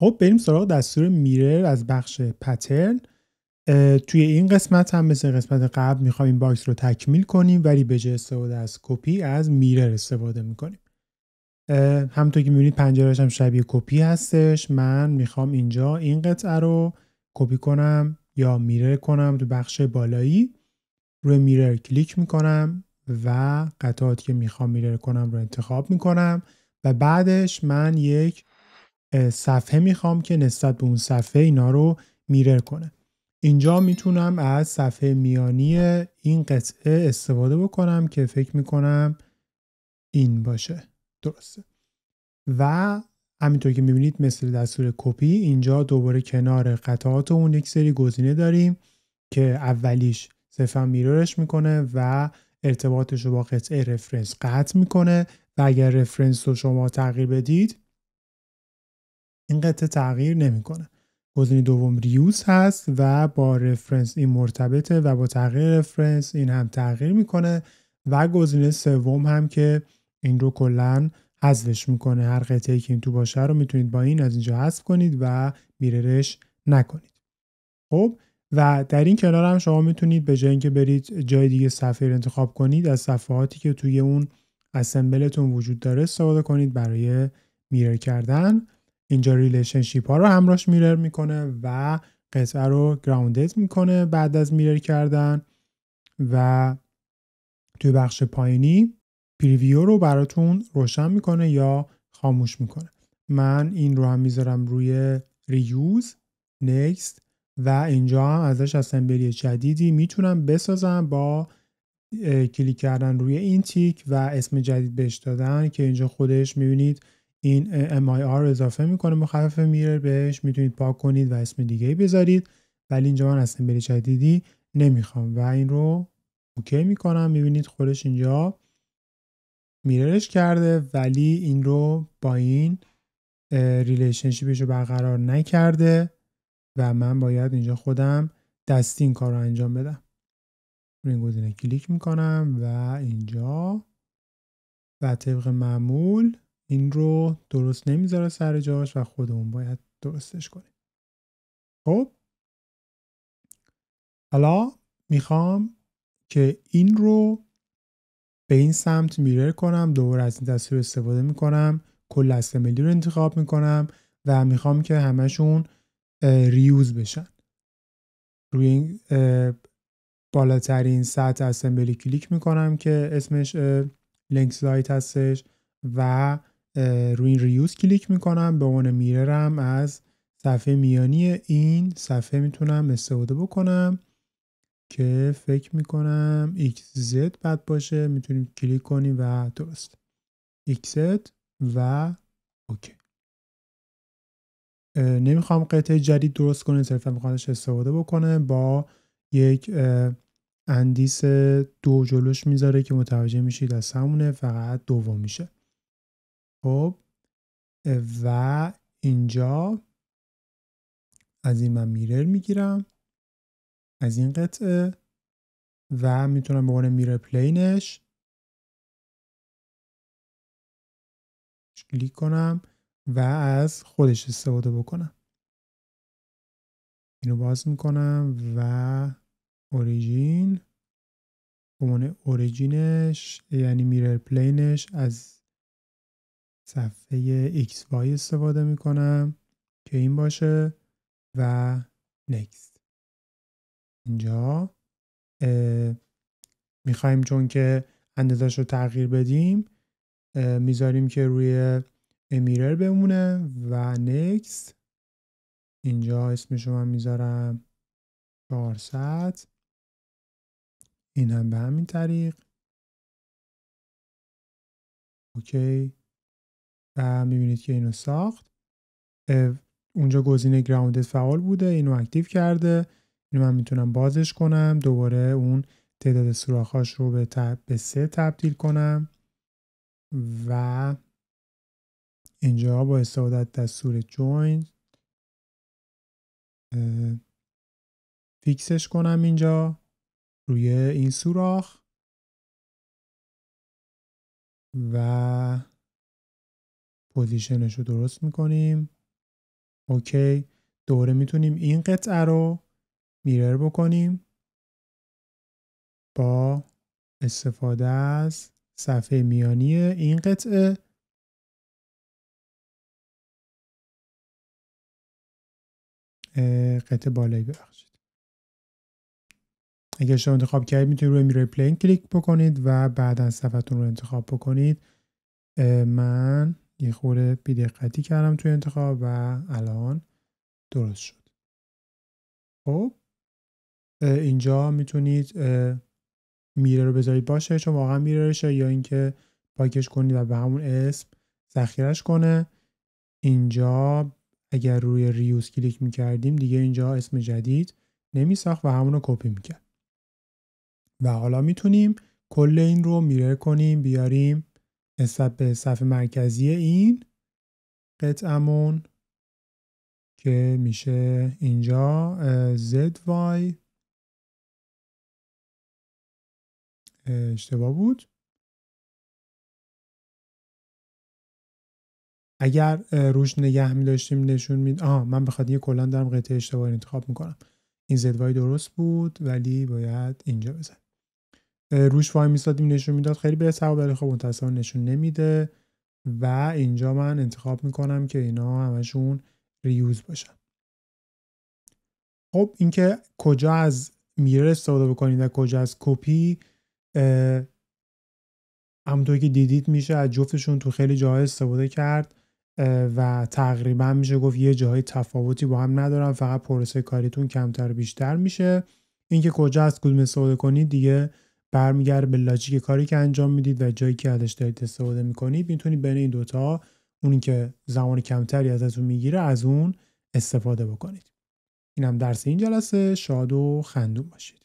خب بریم سراغ دستور میرر از بخش پترن توی این قسمت هم مثل قسمت قبل میخوایم این باکس رو تکمیل کنیم ولی به جای استفاده از کپی از میرر استفاده میکنیم همطور که میبینید پنجرهش هم شبیه کپی هستش من میخوام اینجا این قطعه رو کپی کنم یا میرر کنم تو بخش بالایی روی میرر کلیک میکنم و قطعاتی که میخوام میرر کنم رو انتخاب میکنم و بعدش من یک صفحه میخوام که نسبت به اون صفحه اینا رو میرر کنه اینجا میتونم از صفحه میانی این قطعه استفاده بکنم که فکر میکنم این باشه درسته و همینطور که میبینید مثل دستور کپی اینجا دوباره کنار قطعات اون یک سری گزینه داریم که اولیش صفحه میرورش میکنه و ارتباطش رو با قطعه رفرنس قطع میکنه و اگر رفرنس رو شما تغییر بدید این قطعه تغییر نمیکنه گزینه دوم ریوز هست و با رفرنس این مرتبطه و با تغییر رفرنس این هم تغییر میکنه و گزینه سوم هم که این رو کلا حذفش میکنه هر قطعه که این تو باشه رو میتونید با این از اینجا حذف کنید و میررش نکنید خب و در این کنار هم شما میتونید به جای اینکه برید جای دیگه صفحه انتخاب کنید از صفحاتی که توی اون اسمبلتون وجود داره استفاده کنید برای میرر کردن اینجا ریلیشنشیپ ها رو همراهش میرر میکنه و قطعه رو گراوندت میکنه بعد از میرر کردن و توی بخش پایینی پریویو رو براتون روشن میکنه یا خاموش میکنه من این رو هم میذارم روی ریوز نکست و اینجا هم ازش اسمبلی جدیدی میتونم بسازم با کلیک کردن روی این تیک و اسم جدید بهش دادن که اینجا خودش میبینید این MIR اضافه میکنه مخفف میره بهش میتونید پاک کنید و اسم دیگه ای بذارید ولی اینجا من بری جدیدی نمیخوام و این رو اوکی میکنم میبینید خودش اینجا میررش کرده ولی این رو با این ریلیشنشیپش رو برقرار نکرده و من باید اینجا خودم دستی این کار رو انجام بدم روی این گزینه کلیک میکنم و اینجا و طبق معمول این رو درست نمیذاره سر جاش و خودمون باید درستش کنیم خب حالا میخوام که این رو به این سمت میرر کنم دوباره از این تصویر استفاده میکنم کل اسمبلی رو انتخاب میکنم و میخوام که همشون ریوز بشن روی این بالاترین سطح اسمبلی کلیک میکنم که اسمش لینک سلایت هستش و روی این ریوز کلیک میکنم به عنوان میررم از صفحه میانی این صفحه میتونم استفاده بکنم که فکر میکنم XZ بد باشه میتونیم کلیک کنیم و درست XZ و اوکی نمیخوام قطعه جدید درست کنه صرفا میخوامش استفاده بکنه با یک اندیس دو جلوش میذاره که متوجه میشید از همونه فقط دوم میشه خب و اینجا از این من میرر میگیرم از این قطعه و میتونم به عنوان میرر پلینش کلیک کنم و از خودش استفاده بکنم اینو باز میکنم و اوریجین عنوان اوریجینش یعنی میرر پلینش از صفحه XY استفاده می کنم که این باشه و next اینجا خواهیم چون که اندازش رو تغییر بدیم میذاریم که روی امیرر بمونه و next اینجا رو من میذارم 400 این هم به همین طریق اوکی و میبینید که اینو ساخت اونجا گزینه grounded فعال بوده اینو اکتیو کرده اینو من میتونم بازش کنم دوباره اون تعداد سوراخاش رو به, به سه تبدیل کنم و اینجا با استفاده از دستور جوین فیکسش کنم اینجا روی این سوراخ و پوزیشنش رو درست میکنیم اوکی دوره میتونیم این قطعه رو میرر بکنیم با استفاده از صفحه میانی این قطعه قطعه بالایی ببخشید اگر شما انتخاب کردید میتونید روی میرر پلین کلیک بکنید و بعدا صفحتون رو انتخاب بکنید من یه خورده بیدقتی کردم توی انتخاب و الان درست شد خب اینجا میتونید میره رو بذارید باشه چون واقعا میرهشه یا اینکه پاکش کنید و به همون اسم ذخیرش کنه اینجا اگر روی ریوز کلیک میکردیم دیگه اینجا اسم جدید نمیساخت و همون رو کپی میکرد و حالا میتونیم کل این رو میره کنیم بیاریم نسبت به صفحه مرکزی این قطعمون که میشه اینجا ZY اشتباه بود اگر روش نگه می داشتیم نشون میداد آها من بخواد یه کلان دارم قطعه اشتباه انتخاب میکنم این زدوای درست بود ولی باید اینجا بزن روش وای میسادیم نشون میداد خیلی بهتر ولی خب متاسفانه نشون نمیده و اینجا من انتخاب میکنم که اینا همشون ریوز باشن خب اینکه کجا از میرر استفاده بکنید و کجا از کپی همونطور که دیدید میشه از جفتشون تو خیلی جاها استفاده کرد و تقریبا میشه گفت یه جاهای تفاوتی با هم ندارن فقط پروسه کاریتون کمتر بیشتر میشه اینکه کجا از کدوم استفاده کنید دیگه برمیگرده به لاجیک کاری که انجام میدید و جایی که ازش دارید استفاده میکنید میتونید بین این دوتا اونی که زمان کمتری ازتون میگیره از اون استفاده بکنید اینم درس این جلسه شاد و خندون باشید